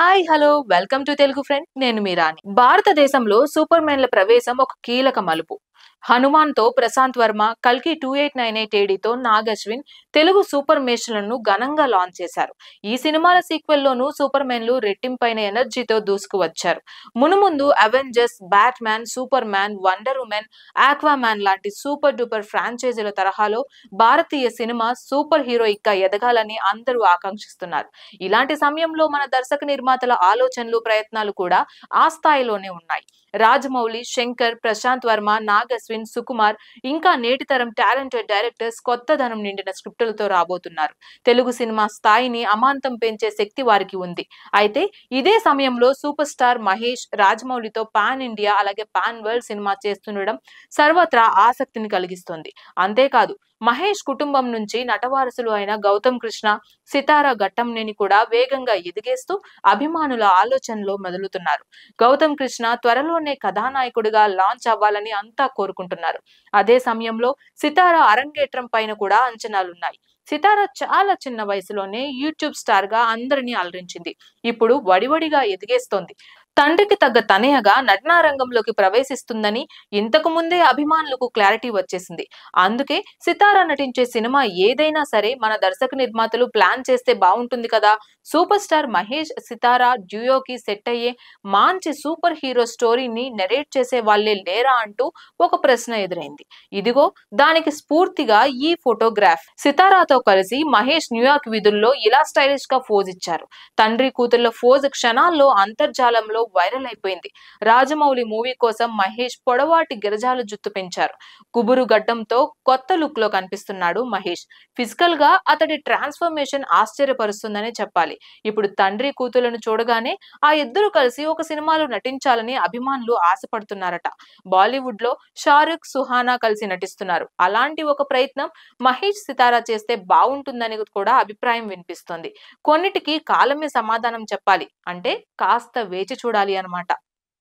hi hello welcome to Telugu friend నేను మీరాని భారతదేశంలో సూపర్ మ్యాన్ల ప్రవేశం ఒక కీలక మలుపు హనుమాన్తో ప్రశాంత్ వర్మ కల్కి టూ ఎయిట్ నైన్ ఎయిట్ ఏడీతో నాగ్ అశ్విన్ తెలుగు సూపర్ మేషన్లను ఘనంగా లాంచ్ చేశారు ఈ సినిమాల సీక్వెల్ లోను సూపర్ మెన్లు రెట్టింపైన ఎనర్జీతో దూసుకువచ్చారు మునుముందు Avengers Batman Superman Wonder Woman Aquaman లాంటి సూపర్ డూపర్ ఫ్రాంచైజీల తరహాలో భారతీయ సినిమా సూపర్ హీరోయిక్గా ఎదగాలని అందరూ ఆకాంక్షిస్తున్నారు ఇలాంటి సమయంలో మన దర్శక నిర్మాతల ఆలోచనలు ప్రయత్నాలు కూడా ఆ స్థాయిలోనే ఉన్నాయి రాజమౌళి శంకర్ ప్రశాంత్ వర్మ నాగస్విన్ సుకుమార్ ఇంకా నేటి తరం టాలెంటెడ్ డైరెక్టర్స్ కొత్త ధనం నిండిన స్క్రిప్టులతో రాబోతున్నారు తెలుగు సినిమా స్థాయిని అమాంతం పెంచే శక్తి వారికి ఉంది అయితే ఇదే సమయంలో సూపర్ స్టార్ మహేష్ రాజమౌళితో పాన్ ఇండియా అలాగే పాన్ వరల్డ్ సినిమా చేస్తుండడం సర్వత్రా ఆసక్తిని కలిగిస్తుంది అంతేకాదు మహేష్ కుటుంబం నుంచి నటవారసులు అయిన గౌతమ్ కృష్ణ సితారా ఘట్టంనేని కూడా వేగంగా ఎదిగేస్తూ అభిమానుల ఆలోచనలో మొదలుతున్నారు గౌతమ్ కృష్ణ త్వరలోనే కథానాయకుడిగా లాంచ్ అవ్వాలని అంతా కోరుకుంటున్నారు అదే సమయంలో సితారా అరంగేట్రం పైన కూడా అంచనాలున్నాయి సితారా చాలా చిన్న వయసులోనే యూట్యూబ్ స్టార్ గా అందరినీ అలరించింది ఇప్పుడు వడివడిగా ఎదిగేస్తోంది తండ్రికి తగ్గ తనయగా నటనా రంగంలోకి ప్రవేశిస్తుందని ఇంతకు ముందే అభిమానులకు క్లారిటీ వచ్చేసింది అందుకే సితారా నటించే సినిమా ఏదైనా సరే మన దర్శక నిర్మాతలు ప్లాన్ చేస్తే బాగుంటుంది కదా సూపర్ స్టార్ మహేష్ సితారా డ్యూయోకి సెట్ అయ్యే మంచి సూపర్ హీరో స్టోరీని నెరేట్ చేసే వాళ్లే లేరా అంటూ ఒక ప్రశ్న ఎదురైంది ఇదిగో దానికి స్ఫూర్తిగా ఈ ఫోటోగ్రాఫ్ సితారాతో కలిసి మహేష్ న్యూయార్క్ విధుల్లో ఇలా స్టైలిష్ గా ఫోజ్ ఇచ్చారు తండ్రి కూతుళ్ళ ఫోజ్ క్షణాల్లో అంతర్జాలంలో వైరల్ అయిపోయింది రాజమౌళి మూవీ కోసం మహేష్ పొడవాటి గిరజాలు జుత్తు పెంచారు కుబురు గడ్డంతో కొత్త లుక్ లో కనిపిస్తున్నాడు మహేష్ ఫిజికల్ గా అతడి ట్రాన్స్ఫర్మేషన్ ఆశ్చర్యపరుస్తుందనే చెప్పాలి ఇప్పుడు తండ్రి కూతులను చూడగానే ఆ ఇద్దరు కలిసి ఒక సినిమాలో నటించాలని అభిమానులు ఆశపడుతున్నారట బాలీవుడ్ లో షారుఖ్ సుహానా కలిసి నటిస్తున్నారు అలాంటి ఒక ప్రయత్నం మహేష్ సితారా చేస్తే బాగుంటుందని కూడా అభిప్రాయం వినిపిస్తుంది కొన్నిటికి కాలమే సమాధానం చెప్పాలి అంటే కాస్త వేచి చూడాలి ఉండాలి అనమాట